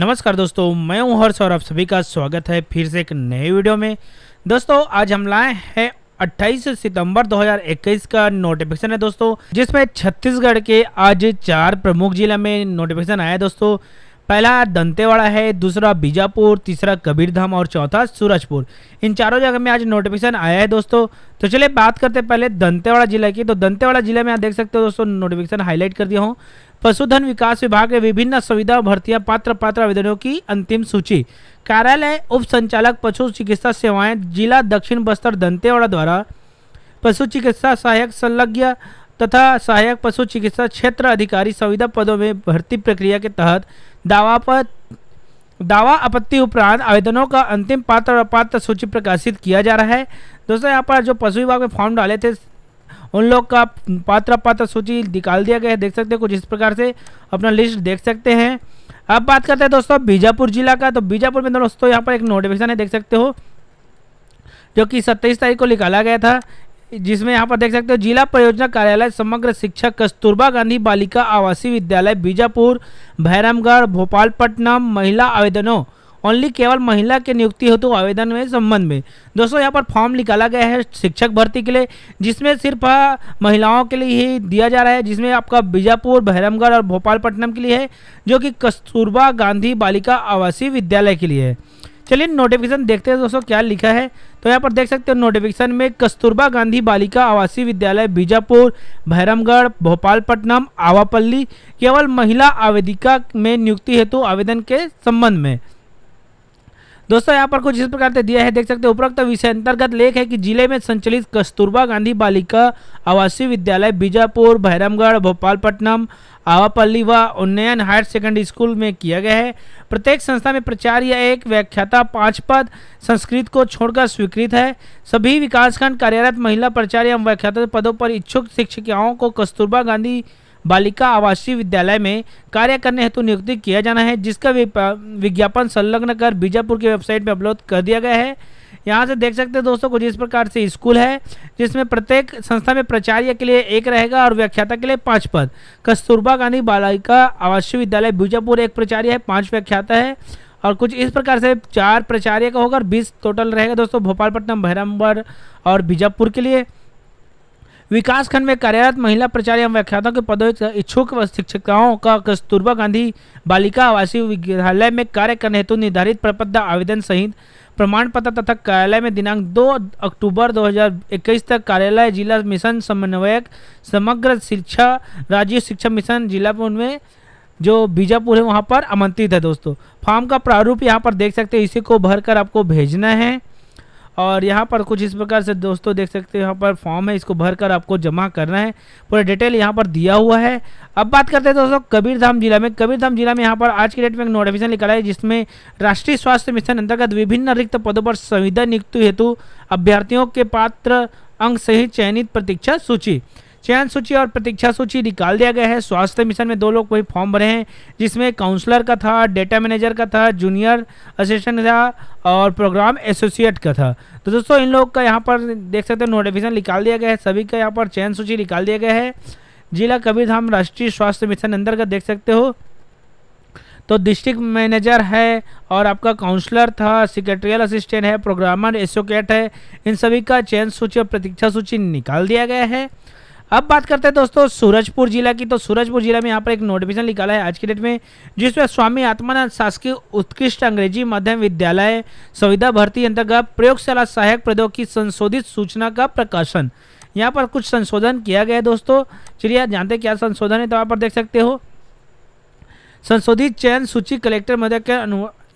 नमस्कार दोस्तों मैं हूं हर्ष और आप सभी का स्वागत है फिर से एक नए वीडियो में दोस्तों आज हम लाए हैं 28 सितंबर 2021 का नोटिफिकेशन है दोस्तों जिसमें छत्तीसगढ़ के आज चार प्रमुख जिला में नोटिफिकेशन आया दोस्तों पहला दंतेवाड़ा है दूसरा बीजापुर तीसरा कबीरधाम और चौथा सूरजपुर इन चारों जगह में आज नोटिफिकेशन आया है दोस्तों तो चलिए बात करते हैं पहले दंतेवाड़ा जिला की तो दंतेवाड़ा जिले में आप देख सकते हो दोस्तों नोटिफिकेशन हाईलाइट कर दिया हूँ पशुधन विकास विभाग के विभिन्न सुविधा भर्तियां पात्र पात्र आवेदनों की अंतिम सूची कार्यालय उप संचालक पशु चिकित्सा सेवाएं जिला दक्षिण बस्तर दंतेवाड़ा द्वारा पशु चिकित्सा सहायक संलग्न तथा सहायक पशु चिकित्सा क्षेत्र अधिकारी संविदा पदों में भर्ती प्रक्रिया के तहत दावा पर दावा आपत्ति उपरांत आवेदनों का अंतिम पात्र और अपात्र सूची प्रकाशित किया जा रहा है दोस्तों यहाँ पर जो पशु विभाग में फॉर्म डाले थे उन लोग का पात्र पात्र सूची निकाल दिया गया है देख सकते हैं कुछ इस प्रकार से अपना लिस्ट देख सकते हैं अब बात करते हैं दोस्तों बीजापुर जिला का तो बीजापुर में दोस्तों यहाँ पर एक नोटिफिकेशन है देख सकते हो जो कि सत्ताईस तारीख को निकाला गया था जिसमें यहाँ पर देख सकते हो जिला परियोजना कार्यालय समग्र शिक्षा कस्तूरबा गांधी बालिका आवासीय विद्यालय बीजापुर भैरमगढ़ भोपालपट्टनम महिला आवेदनों ओनली केवल महिला के नियुक्ति हेतु आवेदन में संबंध में दोस्तों यहाँ पर फॉर्म निकाला गया है शिक्षक भर्ती के लिए जिसमें सिर्फ हाँ, महिलाओं के लिए ही दिया जा रहा है जिसमें आपका बीजापुर भैरमगढ़ और भोपालपट्टनम के लिए है जो कि कस्तूरबा गांधी बालिका आवासीय विद्यालय के लिए है चलिए नोटिफिकेशन देखते हैं दोस्तों क्या लिखा है तो यहाँ पर देख सकते हो नोटिफिकेशन में कस्तूरबा गांधी बालिका आवासीय विद्यालय बीजापुर भैरमगढ़ भोपालपट्टनम आवापल्ली केवल महिला आवेदिका में नियुक्ति हेतु आवेदन के संबंध में दोस्तों यहाँ पर कुछ इस प्रकार से दिया है देख सकते हैं उपरोक्त विषय अंतर्गत लेख है कि जिले में संचालित कस्तूरबा गांधी बालिका आवासीय विद्यालय बीजापुर भैरमगढ़ भोपालपट्टनम आवापल्ली व उन्नयन हायर सेकेंडरी स्कूल में किया गया है प्रत्येक संस्था में प्रचार या एक व्याख्याता पाँच पद संस्कृत को छोड़कर स्वीकृत है सभी विकासखंड कार्यरत महिला प्रचार एवं व्याख्याता पदों पर इच्छुक शिक्षिकाओं को कस्तूरबा गांधी बालिका आवासीय विद्यालय में कार्य करने हेतु नियुक्ति किया जाना है जिसका विज्ञापन संलग्न कर बीजापुर की वेबसाइट में अपलोड कर दिया गया है यहाँ से देख सकते हैं दोस्तों कुछ इस प्रकार से स्कूल है जिसमें प्रत्येक संस्था में प्राचार्य के लिए एक रहेगा और व्याख्याता के लिए पाँच पद कस्तूरबा गांधी बालिका आवासीय विद्यालय बीजापुर एक प्राचार्य है पाँच व्याख्याता है और कुछ इस प्रकार से चार प्राचार्य का होगा और बीस टोटल रहेगा दोस्तों भोपालपट्टनम भैरमगढ़ और बीजापुर के लिए विकासखंड में कार्यरत महिला प्रचार एवं व्याख्याताओं के पदों इच्छुक शिक्षिकाओं का कस्तूरबा गांधी बालिका आवासीय विद्यालय में कार्य करने हेतु निर्धारित प्रपत्र आवेदन सहित प्रमाण पत्र तथा कार्यालय में दिनांक 2 अक्टूबर 2021 तक कार्यालय जिला मिशन समन्वयक समग्र शिक्षा राज्य शिक्षा मिशन जिला में जो बीजापुर है वहाँ पर आमंत्रित है दोस्तों फॉर्म का प्रारूप यहाँ पर देख सकते हैं इसी को भरकर आपको भेजना है और यहाँ पर कुछ इस प्रकार से दोस्तों देख सकते हैं यहाँ पर फॉर्म है इसको भर कर आपको जमा करना है पूरा डिटेल यहाँ पर दिया हुआ है अब बात करते हैं दोस्तों कबीरधाम जिला में कबीरधाम जिला में यहाँ पर आज की डेट में एक नोटिफिकेशन निकला है जिसमें राष्ट्रीय स्वास्थ्य मिशन अंतर्गत विभिन्न रिक्त पदों पर संविधान नियुक्ति हेतु अभ्यर्थियों के पात्र अंक सहित चयनित प्रतीक्षा सूची चयन सूची और प्रतीक्षा सूची निकाल दिया गया है स्वास्थ्य मिशन में दो लोग वही फॉर्म भरे हैं जिसमें काउंसलर का था डेटा मैनेजर का था जूनियर असिस्टेंट था और प्रोग्राम एसोसिएट का था तो दोस्तों इन लोग का यहाँ पर देख सकते हैं नोटिफिकेशन निकाल दिया गया है सभी का यहाँ पर चयन सूची निकाल दिया गया है जिला कबीरधाम राष्ट्रीय स्वास्थ्य मिशन अंतर्गत देख सकते हो तो डिस्ट्रिक्ट मैनेजर है और आपका काउंसलर था सेक्रेटरियल असिस्टेंट है प्रोग्रामर एसोकेट है इन सभी का चयन सूची और प्रतीक्षा सूची निकाल दिया गया है अब बात करते हैं दोस्तों सूरजपुर जिला की तो सूरजपुर जिला में यहाँ पर एक नोटिफिकेशन निकाला है आज की डेट में जिसमें स्वामी आत्मानंद शासकीय उत्कृष्ट अंग्रेजी माध्यम विद्यालय सुविधा भर्ती अंतर्गत प्रयोगशाला सहायक प्रयोग की संशोधित सूचना का प्रकाशन यहाँ पर कुछ संशोधन किया गया है दोस्तों चलिए जानते क्या संशोधन है तो आप देख सकते हो संशोधित चयन सूची कलेक्टर महोदय के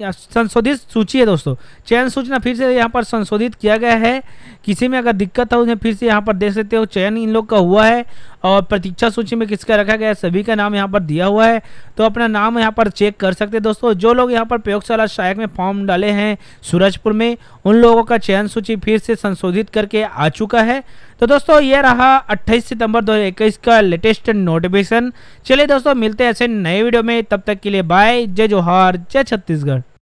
संशोधित सूची है दोस्तों चयन सूचना फिर से यहाँ पर संशोधित किया गया है किसी में अगर दिक्कत है उन्हें फिर से यहाँ पर देख सकते हो चयन इन लोग का हुआ है और प्रतीक्षा सूची में किसका रखा गया सभी का नाम यहाँ पर दिया हुआ है तो अपना नाम यहाँ पर चेक कर सकते हैं दोस्तों जो लोग यहाँ पर प्रयोगशाला सहायक में फॉर्म डाले हैं सूरजपुर में उन लोगों का चयन सूची फिर से संशोधित करके आ चुका है तो दोस्तों ये रहा 28 सितंबर 2021 का लेटेस्ट नोटिफिकेशन चलिए दोस्तों मिलते हैं ऐसे नए वीडियो में तब तक के लिए बाय जय जोहार जय छत्तीसगढ़